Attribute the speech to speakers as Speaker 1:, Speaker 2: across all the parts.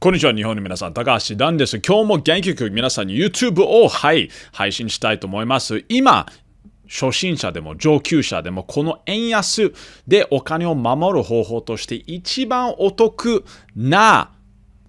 Speaker 1: こんにちは、日本の皆さん、高橋ダンです。今日も元気よく皆さんに YouTube を、はい、配信したいと思います。今、初心者でも上級者でもこの円安でお金を守る方法として一番お得な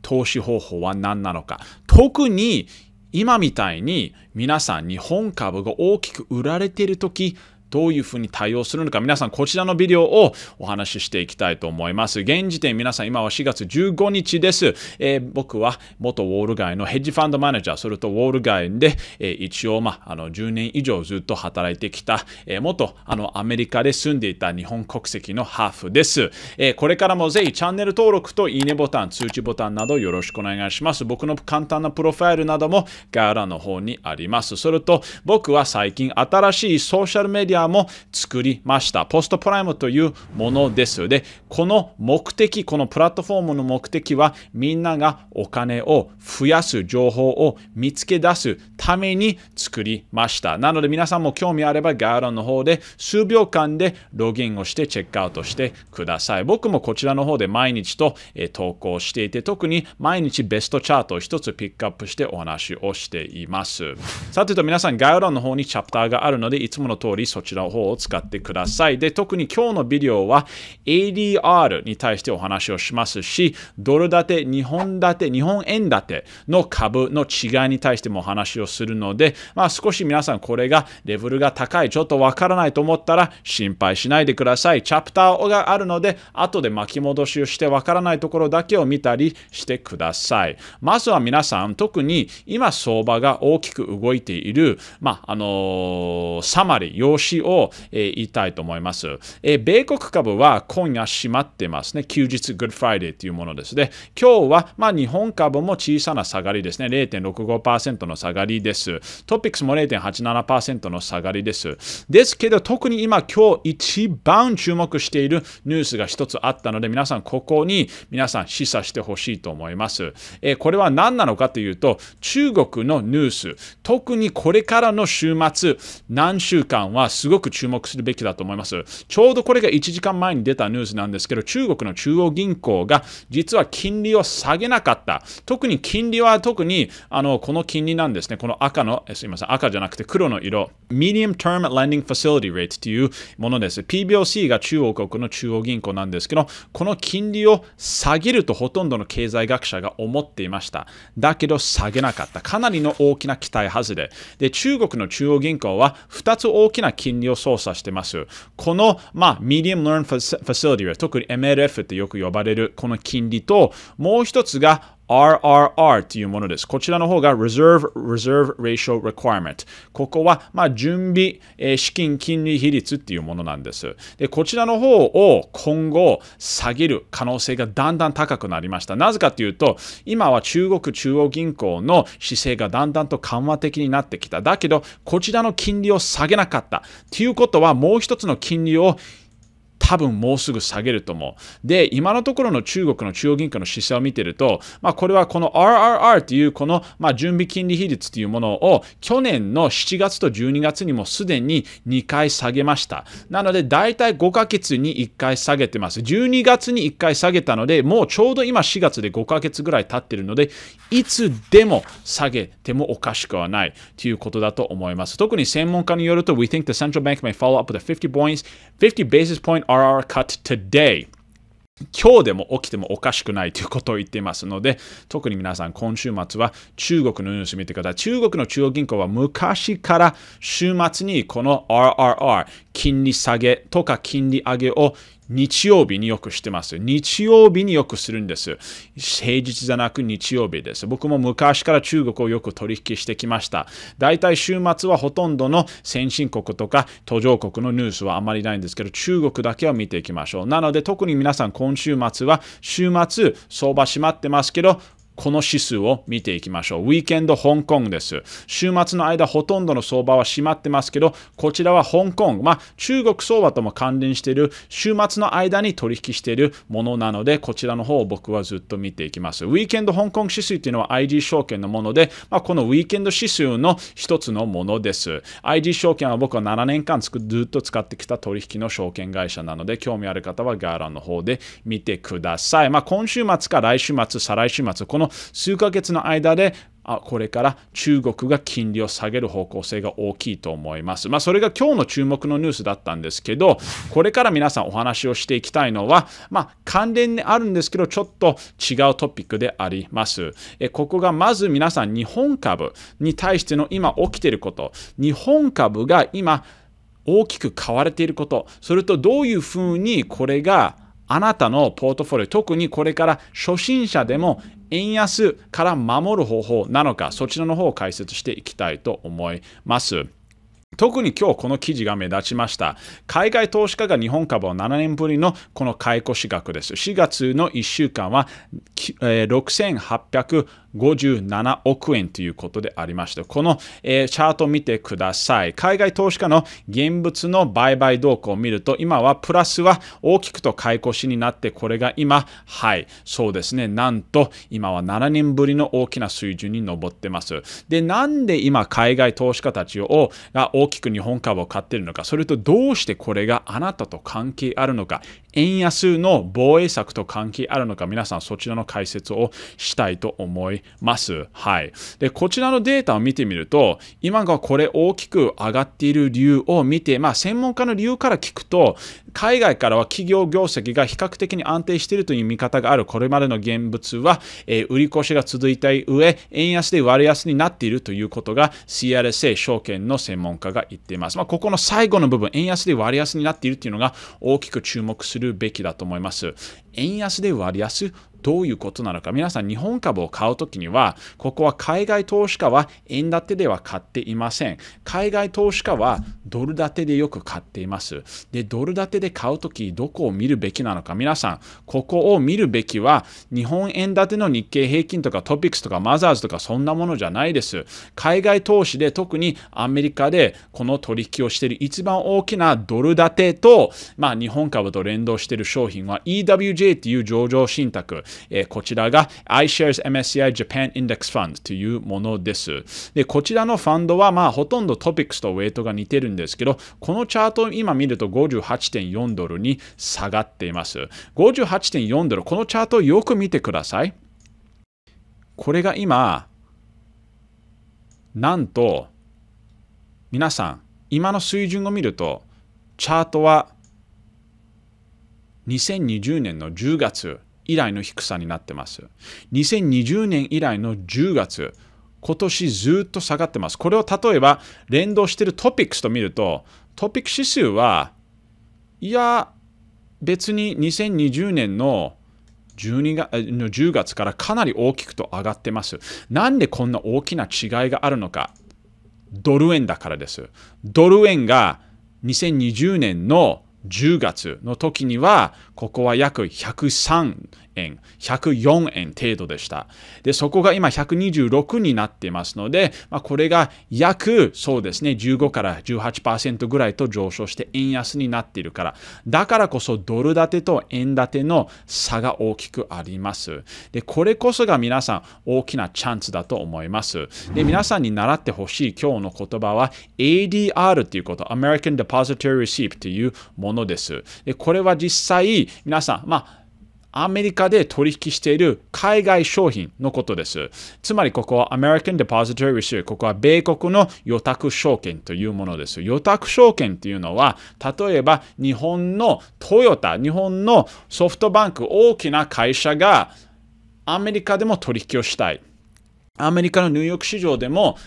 Speaker 1: 投資方法は何なのか。特に今みたいに皆さん日本株が大きく売られているとき、どういうふうに対応するのか、皆さんこちらのビデオをお話ししていきたいと思います。現時点、皆さん今は4月15日です。えー、僕は元ウォール街のヘッジファンドマネージャー、それとウォール街で、えー、一応、まあ、の10年以上ずっと働いてきた、えー、元あのアメリカで住んでいた日本国籍のハーフです。えこれからもぜひチャンネル登録といいねボタン、通知ボタンなどよろしくお願いします。僕の簡単なプロファイルなども概要欄の方にあります。それと僕は最近新しいソーシャルメディアアも作りました。ポストプライムというものです。で、この目的、このプラットフォームの目的は、みんながお金を増やす情報を見つけ出すために作りました。なので皆さんも興味あれば概要欄の方で数秒間でログインをしてチェックアウトしてください。僕もこちらの方で毎日と、え投稿していて、特に毎日ベストチャートを1つピックアップしてお話をしています。さてと皆さん概要欄の方にチャプターがあるので、いつもの通りそちらちらの方を使ってください。で、特に今日のビデオは ADR に対してお話をしますし、ドル建て、日本建て、日本円建ての株の違いに対してもお話をするので、まあ、少し皆さんこれがレベルが高い、ちょっとわからないと思ったら心配しないでください。チャプターがあるので、後で巻き戻しをしてわからないところだけを見たりしてください。まずは皆さん、特に今相場が大きく動いている、まあ、あのー、サマリー、紙を、えー、言いたいと思います、えー、米国株は今夜閉まってますね。休日 Good Friday というものです。ね。今日は、まあ、日本株も小さな下がりですね。0.65%の下がりです。トピックスも0.87%の下がりです。ですけど、特に今、今日一番注目しているニュースが一つあったので、皆さん、ここに皆さん示唆してほしいと思います。えー、これは何なのかというと、中国のニュース、特にこれからの週末、何週間はすすごく注目するべきだと思います。ちょうどこれが1時間前に出たニュースなんですけど、中国の中央銀行が実は金利を下げなかった。特に金利は特にあのこの金利なんですね。この赤の、すみません、赤じゃなくて黒の色。Medium Term Lending Facility Rate というものです。PBOC が中央国の中央銀行なんですけど、この金利を下げるとほとんどの経済学者が思っていました。だけど下げなかった。かなりの大きな期待外れ。で、中国の中央銀行は2つ大きな金利を操作してます。この、まあ、Medium Learn Facility は特に MLF ってよく呼ばれるこの金利と、もう一つが RRR というものです。こちらの方が Reserve Reserve Ratio Requirement。ここは、まあ、準備、え資金金利比率っていうものなんです。で、こちらの方を今後下げる可能性がだんだん高くなりました。なぜかというと、今は中国中央銀行の姿勢がだんだんと緩和的になってきた。だけど、こちらの金利を下げなかった。ということは、もう一つの金利を多分もうすぐ下げると思う。で、今のところの中国の中央銀行の姿勢を見てると、まあ、これはこの RRR というこの、まあ、準備金利比率というものを去年の7月と12月にもすでに2回下げました。なので、大体5ヶ月に1回下げてます。12月に1回下げたので、もうちょうど今4月で5ヶ月ぐらい経ってるので、いつでも下げてもおかしくはないということだと思います。特に専門家によると、We think the central bank may follow up with a 50, points, 50 basis point RRR r cut today 今日でも起きてもおかしくないということを言っていますので、特に皆さん、今週末は中国のニュースを見てください。中国の中央銀行は昔から週末にこの RRR、金利下げとか金利上げを日曜日によくしてます。日曜日によくするんです。平日じゃなく日曜日です。僕も昔から中国をよく取引してきました。だいたい週末はほとんどの先進国とか途上国のニュースはあまりないんですけど、中国だけは見ていきましょう。なので特に皆さん今週末は週末相場閉まってますけど、この指数を見ていきましょう。ウィーケンド香港です。週末の間、ほとんどの相場は閉まってますけど、こちらは香港、まあ、中国相場とも関連している、週末の間に取引しているものなので、こちらの方を僕はずっと見ていきます。ウィーケンド香港指数というのは IG 証券のもので、まあ、このウィーケンド指数の一つのものです。IG 証券は僕は7年間ずっと使ってきた取引の証券会社なので、興味ある方はガーランの方で見てください。まあ、今週末か来週末、再来週末、この数ヶ月の間であこれから中国が金利を下げる方向性が大きいと思います。まあ、それが今日の注目のニュースだったんですけど、これから皆さんお話をしていきたいのは、まあ、関連であるんですけど、ちょっと違うトピックであります。えここがまず皆さん、日本株に対しての今起きていること、日本株が今大きく買われていること、それとどういうふうにこれがあなたのポートフォリオ、特にこれから初心者でも円安から守る方法なのか、そちらの方を解説していきたいと思います。特に今日この記事が目立ちました。海外投資家が日本株を7年ぶりのこの買い越し額です。4月の1週間は6800 57億円ということでありました。この、えー、チャートを見てください。海外投資家の現物の売買動向を見ると、今はプラスは大きくと買い越しになって、これが今、はい、そうですね、なんと今は7年ぶりの大きな水準に上ってます。で、なんで今、海外投資家たちをが大きく日本株を買っているのか、それとどうしてこれがあなたと関係あるのか、円安の防衛策と関係あるのか皆さんそちらの解説をしたいと思います。はい、でこちらのデータを見てみると今がこれ大きく上がっている理由を見て、まあ、専門家の理由から聞くと海外からは企業業績が比較的に安定しているという見方があるこれまでの現物は、えー、売り越しが続いた上円安で割安になっているということが CRSA 証券の専門家が言っています、まあ、ここの最後の部分円安で割安になっているというのが大きく注目するべきだと思います円安で割安どういうことなのか皆さん日本株を買うときにはここは海外投資家は円建てでは買っていません海外投資家はドル建てでよく買っていますでドル建てで買うときどこを見るべきなのか皆さんここを見るべきは日本円建ての日経平均とかトピックスとかマザーズとかそんなものじゃないです海外投資で特にアメリカでこの取引をしている一番大きなドル建てと、まあ、日本株と連動している商品は EWJ っていう上場信託えー、こちらが iShares MSCI Japan Index Fund というものです。で、こちらのファンドは、まあ、ほとんどトピックスとウェイトが似てるんですけど、このチャートを今見ると58.4ドルに下がっています。58.4ドル、このチャートをよく見てください。これが今、なんと、皆さん、今の水準を見ると、チャートは2020年の10月以来の低さになってます。2020年以来の10月、今年ずっと下がってます。これを例えば連動しているトピックスと見ると、トピック指数は、いや、別に2020年の12月の10月からかなり大きくと上がってます。なんでこんな大きな違いがあるのか。ドル円だからです。ドル円が2020年の10月の時にはここは約103円、104円程度でした。で、そこが今126になっていますので、まあ、これが約、そうですね、15から18%ぐらいと上昇して円安になっているから、だからこそドル建てと円建ての差が大きくあります。で、これこそが皆さん大きなチャンスだと思います。で、皆さんに習ってほしい今日の言葉は ADR ということ、American Depository Receipt というものです。で、これは実際、皆さん、まあ、アメリカで取引している海外商品のことです。つまりここは American Depository Receipt。ここは米国の予託証券というものです。予託証券というのは、例えば日本のトヨタ、日本のソフトバンク、大きな会社がアメリカでも取引をしたい。アメリカのニューヨーク市場でも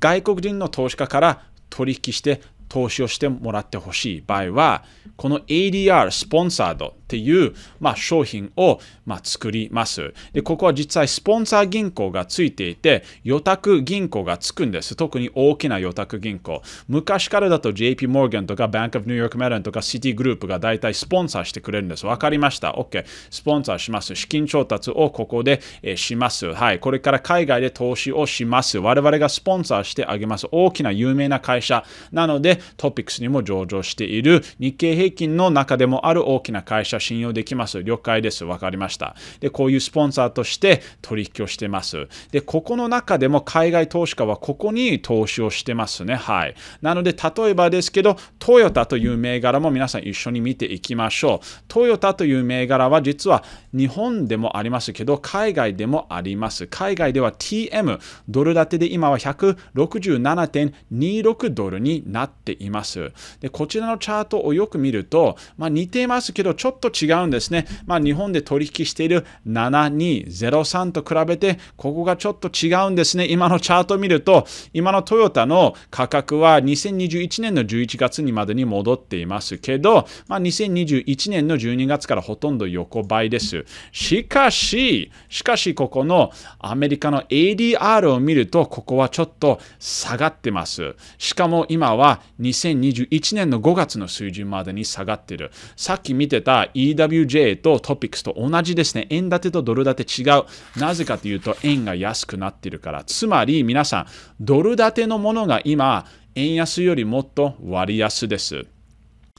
Speaker 1: 外国人の投資家から取引して投資をしてもらってほしい場合は、この ADR、スポンサードっていう、まあ、商品を、まあ、作ります。で、ここは実際スポンサー銀行がついていて、予託銀行がつくんです。特に大きな予託銀行。昔からだと JP モーガンとか Bank of New York Mellon とか City グループが大体スポンサーしてくれるんです。わかりました。OK。スポンサーします。資金調達をここで、えー、します。はい。これから海外で投資をします。我々がスポンサーしてあげます。大きな有名な会社なのでトピックスにも上場している日経平均の中でもある大きな会社信用できます。了解です。わかりました。で、こういうスポンサーとして取引をしてます。で、ここの中でも海外投資家はここに投資をしてますね。はい。なので、例えばですけど、トヨタという銘柄も皆さん一緒に見ていきましょう。トヨタという銘柄は実は日本でもありますけど、海外でもあります。海外では TM、ドル建てで今は167.26ドルになっています。で、こちらのチャートをよく見ると、まあ、似ていますけど、ちょっと違うんですね。まあ、日本で取引している7203と比べて、ここがちょっと違うんですね。今のチャートを見ると、今のトヨタの価格は2021年の11月にまでに戻っていますけど、まあ、2021年の12月からほとんど横ばいです。しかし、しかしここのアメリカの ADR を見ると、ここはちょっと下がってます。しかも今は2021年の5月の水準までに下がってる。さっき見てた EWJ とトピックスと同じですね。円建てとドル建て違う。なぜかというと、円が安くなってるから。つまり、皆さん、ドル建てのものが今、円安よりもっと割安です。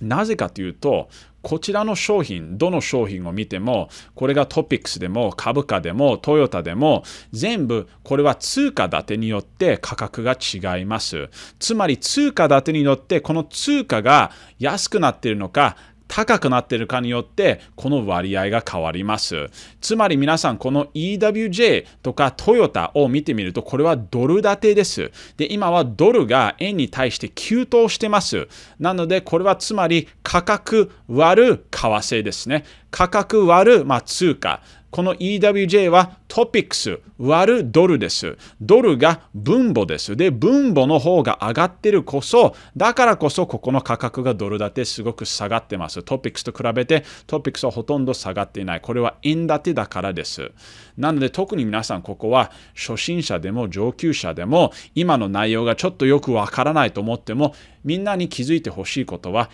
Speaker 1: なぜかというと、こちらの商品、どの商品を見ても、これがトピックスでも株価でもトヨタでも、全部これは通貨建てによって価格が違います。つまり通貨建てによって、この通貨が安くなっているのか、高くなっているかによってこの割合が変わりますつまり皆さんこの EWJ とかトヨタを見てみるとこれはドル建てですで今はドルが円に対して急騰してますなのでこれはつまり価格割る為替ですね価格割る、まあ、通貨。この EWJ はトピックス割るドルです。ドルが分母です。で、分母の方が上がってるこそ、だからこそここの価格がドル建てすごく下がってます。トピックスと比べてトピックスはほとんど下がっていない。これは円建てだからです。なので特に皆さんここは初心者でも上級者でも今の内容がちょっとよくわからないと思ってもみんなに気づいてほしいことは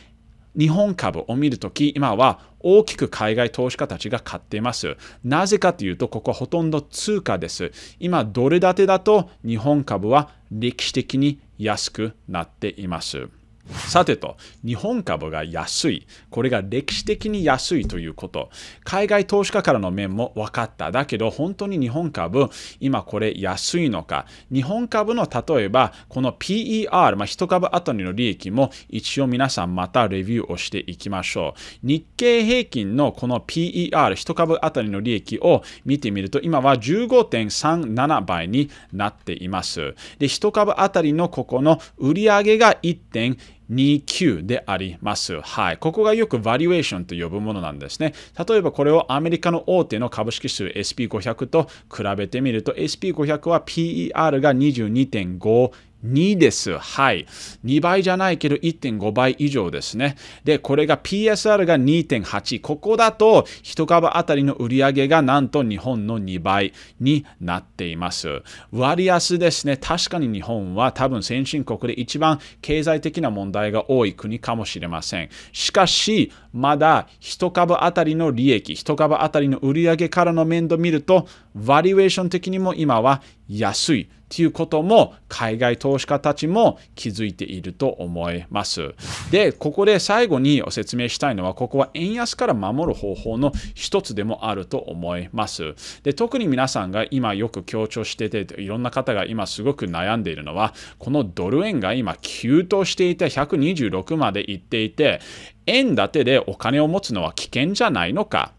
Speaker 1: 日本株を見るとき、今は大きく海外投資家たちが買っています。なぜかというと、ここほとんど通貨です。今、ドル建てだと日本株は歴史的に安くなっています。さてと、日本株が安い。これが歴史的に安いということ。海外投資家からの面も分かった。だけど、本当に日本株、今これ安いのか。日本株の例えば、この PER、まあ、1株当たりの利益も一応皆さんまたレビューをしていきましょう。日経平均のこの PER、1株当たりの利益を見てみると、今は15.37倍になっています。で、1株当たりのここの売上が1.1 29であります。はい。ここがよくバリュエーションと呼ぶものなんですね。例えばこれをアメリカの大手の株式数 SP500 と比べてみると SP500 は PER が22.5 2です。はい。2倍じゃないけど1.5倍以上ですね。で、これが PSR が2.8。ここだと1株当たりの売り上げがなんと日本の2倍になっています。割安ですね。確かに日本は多分先進国で一番経済的な問題が多い国かもしれません。しかし、まだ1株当たりの利益、1株当たりの売り上げからの面倒見ると、バリュエーション的にも今は安いっていうことも海外投資家たちも気づいていると思います。で、ここで最後にお説明したいのは、ここは円安から守る方法の一つでもあると思います。で、特に皆さんが今よく強調してて、いろんな方が今すごく悩んでいるのは、このドル円が今急騰していて、126までいっていて、円建てでお金を持つのは危険じゃないのか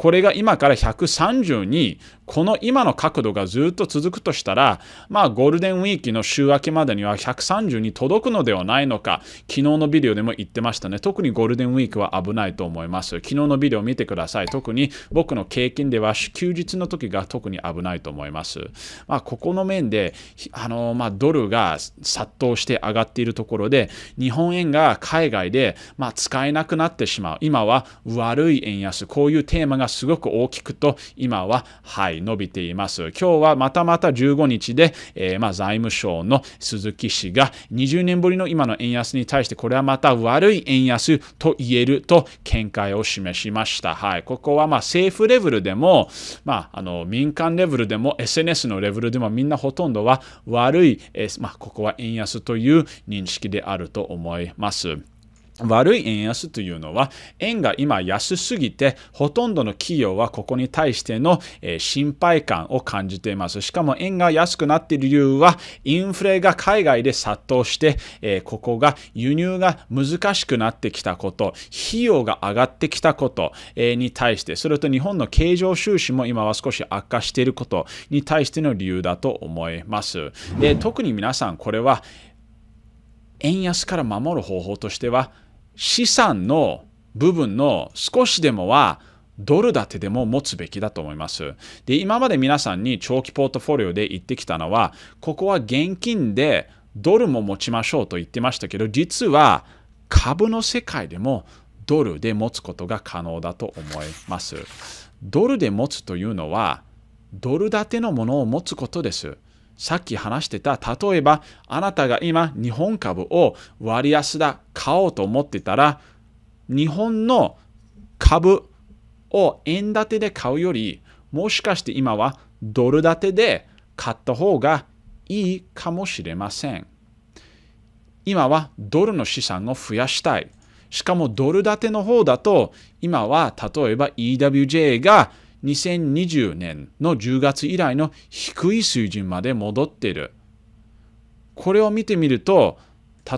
Speaker 1: これが今から132、この今の角度がずっと続くとしたら、まあ、ゴールデンウィークの週明けまでには130に届くのではないのか、昨日のビデオでも言ってましたね。特にゴールデンウィークは危ないと思います。昨日のビデオ見てください。特に僕の経験では、休日の時が特に危ないと思います。まあ、ここの面で、あのまあ、ドルが殺到して上がっているところで、日本円が海外で、まあ、使えなくなってしまう。今は悪い円安、こういうテーマがすごく大きくと今は、はい、伸びています。今日はまたまた15日で、えー、まあ、財務省の鈴木氏が20年ぶりの今の円安に対してこれはまた悪い円安と言えると見解を示しました。はい、ここはま政府レベルでも、まあ、あの民間レベルでも SNS のレベルでもみんなほとんどは悪い、えー、まあ、ここは円安という認識であると思います。悪い円安というのは円が今安すぎてほとんどの企業はここに対しての、え心配感を感じていますしかも円が安くなっている理由はインフレが海外で殺到して、えここが輸入が難しくなってきたこと費用が上がってきたこと、えに対してそれと日本の経常収支も今は少し悪化していることに対しての理由だと思いますで特に皆さんこれは円安から守る方法としては資産の部分の少しでもはドル建てでも持つべきだと思います。で、今まで皆さんに長期ポートフォリオで言ってきたのは、ここは現金でドルも持ちましょうと言ってましたけど、実は株の世界でもドルで持つことが可能だと思います。ドルで持つというのは、ドル建てのものを持つことです。さっき話してた、例えば、あなたが今、日本株を割安だ、買おうと思ってたら、日本の株を円建てで買うより、もしかして今はドル建てで買った方がいいかもしれません。今はドルの資産を増やしたい。しかもドル建ての方だと、今は例えば EWJ が2020年の10月以来の低い水準まで戻っている。これを見てみると、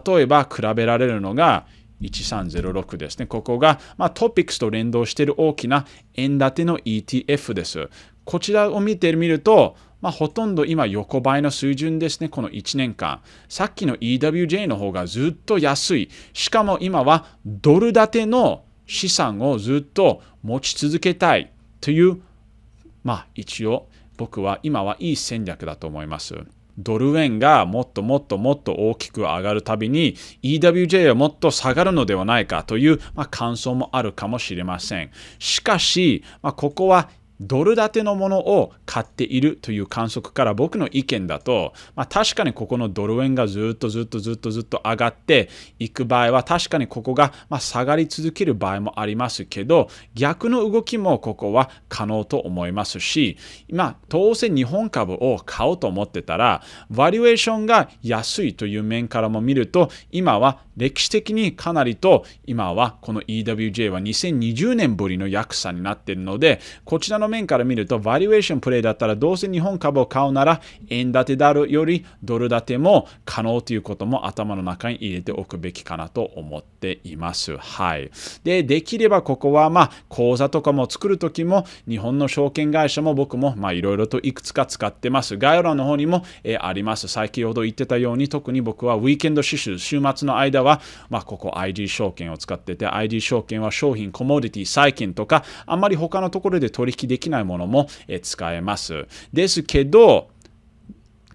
Speaker 1: 例えば比べられるのが1306ですね。ここが、まあ、トピックスと連動している大きな円建ての ETF です。こちらを見てみると、まあ、ほとんど今横ばいの水準ですね、この1年間。さっきの EWJ の方がずっと安い。しかも今はドル建ての資産をずっと持ち続けたい。という、まあ一応僕は今はいい戦略だと思います。ドル円がもっともっともっと大きく上がるたびに EWJ はもっと下がるのではないかという、まあ、感想もあるかもしれません。しかし、まあ、ここはドル建てのものを買っているという観測から僕の意見だと、まあ、確かにここのドル円がずっとずっとずっとずっと上がっていく場合は確かにここがま下がり続ける場合もありますけど逆の動きもここは可能と思いますし今当然日本株を買おうと思ってたらバリュエーションが安いという面からも見ると今は歴史的にかなりと今はこの EWJ は2020年ぶりの約差になっているのでこちらの面から見るとバリュエーションプレイだったらどうせ日本株を買うなら円建てだるよりドル建ても可能ということも頭の中に入れておくべきかなと思っています。はい、でできればここはまあ口座とかも作るときも日本の証券会社も僕もいろいろといくつか使ってます。概要欄の方にも、えあります。先ほど言ってたように特に僕はウィーケンド刺繍週末の間は、まあ、ここ ID 証券を使ってて、ID 証券は商品、コモディティ、債券とか、あんまり他のところで取引できないものも使えます。ですけど、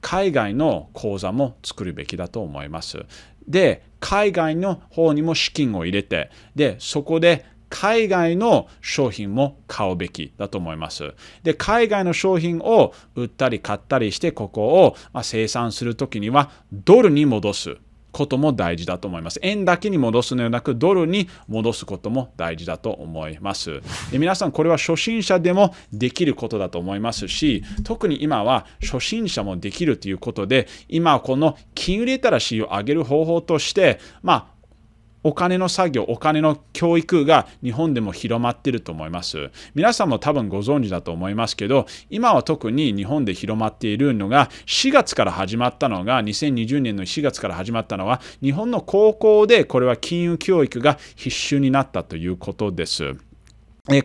Speaker 1: 海外の口座も作るべきだと思います。で、海外の方にも資金を入れて、で、そこで海外の商品も買うべきだと思います。で、海外の商品を売ったり買ったりして、ここを生産するときにはドルに戻す。ことも大事だと思います。円だけに戻すのではなく、ドルに戻すことも大事だと思います。で皆さん、これは初心者でもできることだと思いますし、特に今は初心者もできるということで、今この金融リテラシーを上げる方法として、まあ、お金の作業、お金の教育が日本でも広まっていると思います。皆さんも多分ご存知だと思いますけど、今は特に日本で広まっているのが、4月から始まったのが、2020年の4月から始まったのは、日本の高校でこれは金融教育が必修になったということです。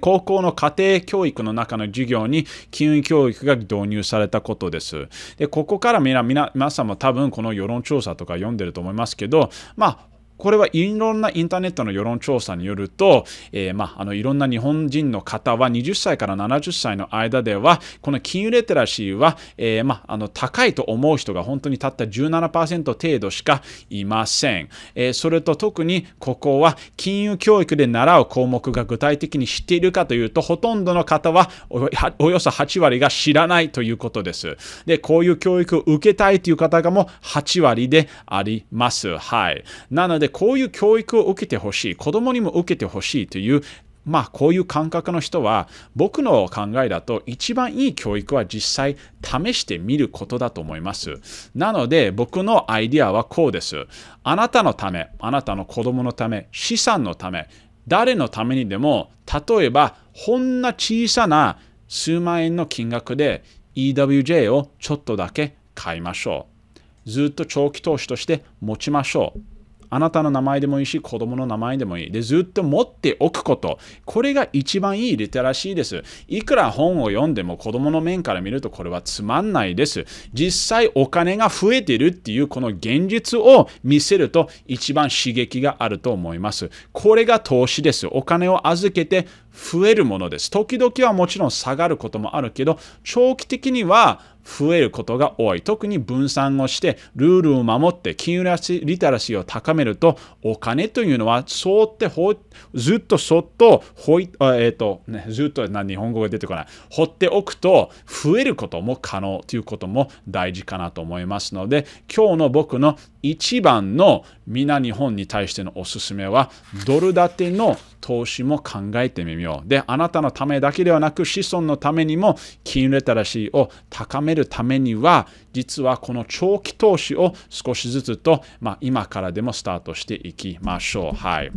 Speaker 1: 高校の家庭教育の中の授業に金融教育が導入されたことです。でここから皆皆さんも多分この世論調査とか読んでると思いますけど、まあ、これはいろんなインターネットの世論調査によると、えー、まあ、あのいろんな日本人の方は20歳から70歳の間ではこの金融レテラシーは、えー、まあ、あの高いと思う人が本当にたった17%程度しかいません、えー、それと特にここは金融教育で習う項目が具体的に知っているかというとほとんどの方はおよそ8割が知らないということですでこういう教育を受けたいという方がもう8割でありますはいなのでこういう教育を受けてほしい子供にも受けてほしいというまあこういう感覚の人は僕の考えだと一番いい教育は実際試してみることだと思います。なので僕のアイディアはこうです。あなたのため、あなたの子供のため、資産のため、誰のためにでも例えばほんな小さな数万円の金額で EWJ をちょっとだけ買いましょう。ずっと長期投資として持ちましょう。あなたの名前でもいいし、子供の名前でもいい。で、ずっと持っておくこと。これが一番いいリテラシーです。いくら本を読んでも子供の面から見るとこれはつまんないです。実際お金が増えてるっていうこの現実を見せると一番刺激があると思います。これが投資です。お金を預けて増えるものです。時々はもちろん下がることもあるけど、長期的には増えることが多い。特に分散をして、ルールを守って、金融リテラシーを高めると、お金というのは、そうってほ、ずっとそっと、ほい、えっ、ー、と、ね、ずっと、な、日本語が出てこない。放っておくと、増えることも可能ということも大事かなと思いますので、今日の僕の一番の皆日本に対してのおすすめは、ドル建ての投資も考えてみよう。で、あなたのためだけではなく、子孫のためにも、金レタラシーを高めるためには、実はこの長期投資を少しずつと、まあ、今からでもスタートしていきましょう。はい。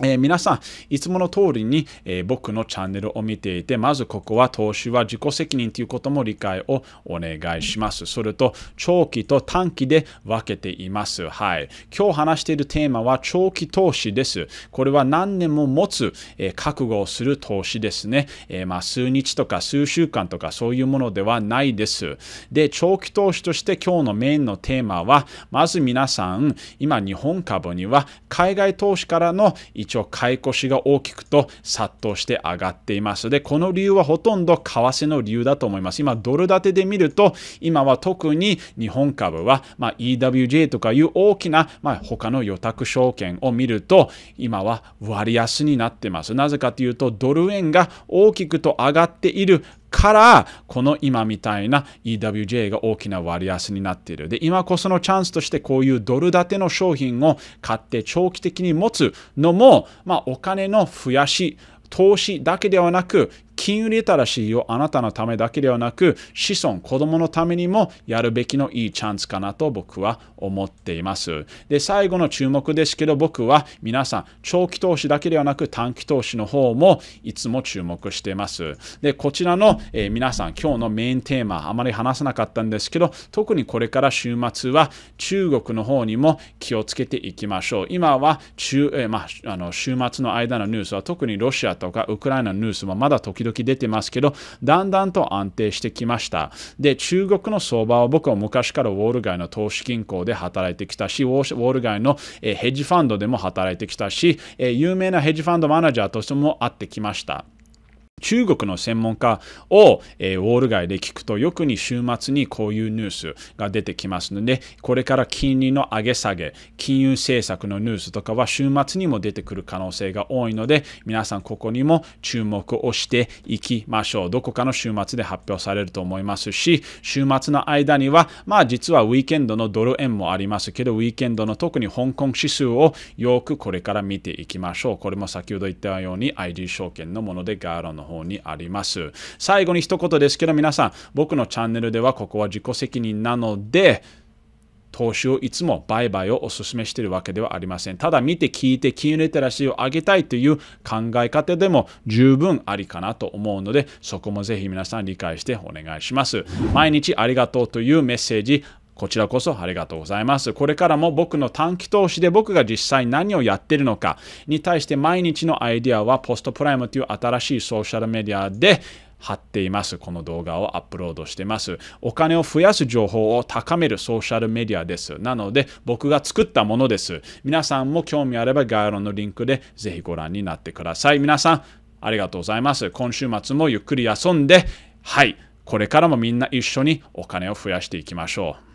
Speaker 1: えー、皆さん、いつもの通りに、えー、僕のチャンネルを見ていて、まずここは投資は自己責任ということも理解をお願いします。それと、長期と短期で分けています。はい。今日話しているテーマは長期投資です。これは何年も持つ、えー、覚悟をする投資ですね。えまあ、数日とか数週間とかそういうものではないです。で、長期投資として今日のメインのテーマは、まず皆さん、今日本株には海外投資からの一応買い越しが大きくと殺到して上がっていますでこの理由はほとんど為替の理由だと思います今ドル建てで見ると今は特に日本株は、まあ、EWJ とかいう大きな、まあ、他の予託証券を見ると今は割安になってますなぜかというとドル円が大きくと上がっているから、この今みたいな EWJ が大きな割安になっている。で、今こそのチャンスとしてこういうドル建ての商品を買って長期的に持つのも、まあ、お金の増やし、投資だけではなく金融リテラシーをあなたのためだけではなく、子孫、子供のためにもやるべきのいいチャンスかなと僕は思っています。で、最後の注目ですけど、僕は皆さん、長期投資だけではなく短期投資の方もいつも注目しています。で、こちらの、えー、皆さん、今日のメインテーマ、あまり話さなかったんですけど、特にこれから週末は中国の方にも気をつけていきましょう。今は中、えー、まあ、あの週末の間のニュースは特にロシアとかウクライナのニュースもまだ時々々出てますけど、だんだんと安定してきました。で、中国の相場は僕は昔からウォール街の投資銀行で働いてきたし、ウォール街のヘッジファンドでも働いてきたし、有名なヘッジファンドマネージャーとしても会ってきました。中国の専門家を、えー、ウォール街で聞くとよくに週末にこういうニュースが出てきますのでこれから金利の上げ下げ金融政策のニュースとかは週末にも出てくる可能性が多いので皆さんここにも注目をしていきましょうどこかの週末で発表されると思いますし週末の間にはまあ実はウィーケンドのドル円もありますけどウィーケンドの特に香港指数をよくこれから見ていきましょうこれも先ほど言ったように IG 証券のものでガーロンの方にあります。最後に一言ですけど皆さん、僕のチャンネルではここは自己責任なので、投資をいつも売買をお勧めしているわけではありません。ただ見て聞いて金融リテラシーを上げたいという考え方でも十分ありかなと思うので、そこもぜひ皆さん理解してお願いします。毎日ありがとうというメッセージ、こちらこそありがとうございます。これからも僕の短期投資で僕が実際何をやってるのかに対して毎日のアイディアはポストプライムという新しいソーシャルメディアで貼っています。この動画をアップロードしてます。お金を増やす情報を高めるソーシャルメディアです。なので、僕が作ったものです。皆さんも興味あれば概要欄のリンクでぜひご覧になってください。皆さん、ありがとうございます。今週末もゆっくり休んで、はい、これからもみんな一緒にお金を増やしていきましょう。